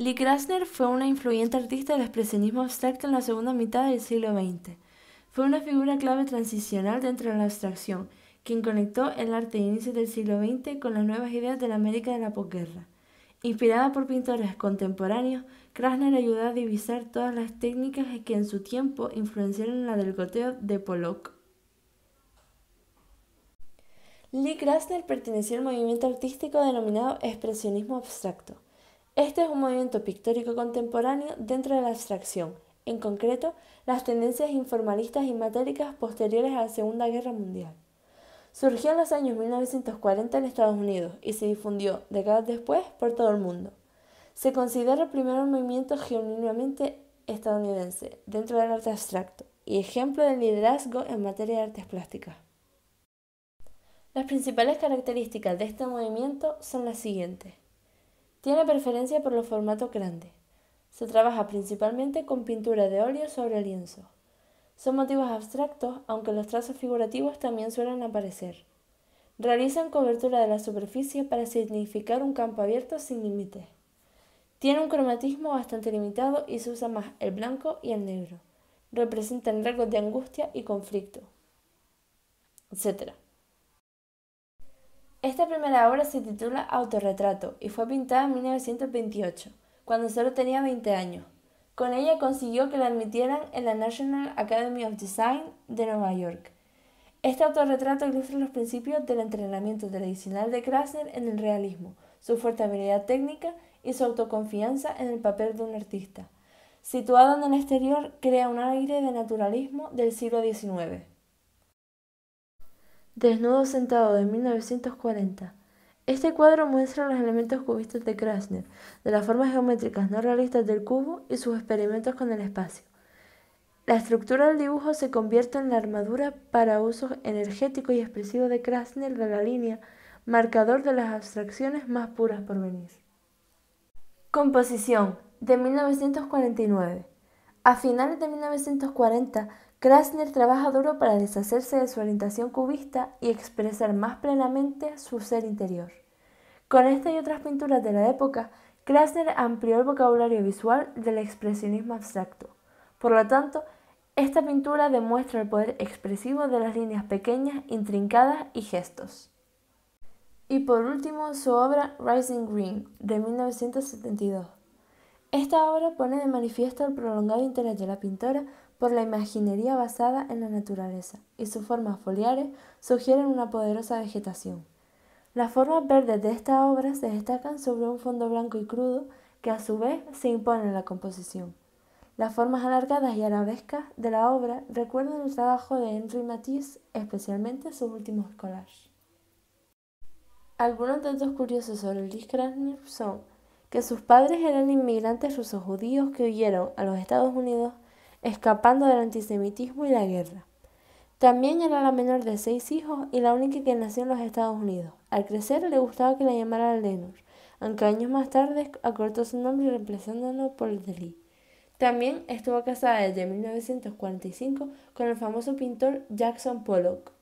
Lee Krasner fue una influyente artista del expresionismo abstracto en la segunda mitad del siglo XX. Fue una figura clave transicional dentro de la abstracción, quien conectó el arte de inicios del siglo XX con las nuevas ideas de la América de la posguerra. Inspirada por pintores contemporáneos, Krasner ayudó a divisar todas las técnicas que en su tiempo influenciaron la del goteo de Pollock. Lee Krasner perteneció al movimiento artístico denominado expresionismo abstracto. Este es un movimiento pictórico contemporáneo dentro de la abstracción, en concreto las tendencias informalistas y matéricas posteriores a la Segunda Guerra Mundial. Surgió en los años 1940 en Estados Unidos y se difundió décadas después por todo el mundo. Se considera el primer movimiento genuinamente estadounidense dentro del arte abstracto y ejemplo de liderazgo en materia de artes plásticas. Las principales características de este movimiento son las siguientes. Tiene preferencia por los formatos grandes. Se trabaja principalmente con pintura de óleo sobre lienzo. Son motivos abstractos, aunque los trazos figurativos también suelen aparecer. Realizan cobertura de la superficie para significar un campo abierto sin límites. Tiene un cromatismo bastante limitado y se usa más el blanco y el negro. Representan rasgos de angustia y conflicto, etcétera. Esta primera obra se titula Autorretrato y fue pintada en 1928, cuando solo tenía 20 años. Con ella consiguió que la admitieran en la National Academy of Design de Nueva York. Este autorretrato ilustra los principios del entrenamiento tradicional de Krasner en el realismo, su fuerte habilidad técnica y su autoconfianza en el papel de un artista. Situado en el exterior, crea un aire de naturalismo del siglo XIX. Desnudo sentado de 1940. Este cuadro muestra los elementos cubistas de Krasner, de las formas geométricas no realistas del cubo y sus experimentos con el espacio. La estructura del dibujo se convierte en la armadura para uso energético y expresivo de Krasner de la línea, marcador de las abstracciones más puras por venir. Composición de 1949. A finales de 1940, Krasner trabaja duro para deshacerse de su orientación cubista y expresar más plenamente su ser interior. Con esta y otras pinturas de la época, Krasner amplió el vocabulario visual del expresionismo abstracto. Por lo tanto, esta pintura demuestra el poder expresivo de las líneas pequeñas, intrincadas y gestos. Y por último, su obra Rising Green, de 1972. Esta obra pone de manifiesto el prolongado interés de la pintora por la imaginería basada en la naturaleza, y sus formas foliares sugieren una poderosa vegetación. Las formas verdes de esta obra se destacan sobre un fondo blanco y crudo que a su vez se impone en la composición. Las formas alargadas y arabescas de la obra recuerdan el trabajo de Henri Matisse, especialmente su último escolar Algunos datos curiosos sobre Lis Krasner son que sus padres eran inmigrantes rusos judíos que huyeron a los Estados Unidos escapando del antisemitismo y la guerra. También era la menor de seis hijos y la única que nació en los Estados Unidos. Al crecer le gustaba que la llamaran Lenore, aunque años más tarde acortó su nombre reemplazándolo por el Lee. También estuvo casada desde 1945 con el famoso pintor Jackson Pollock.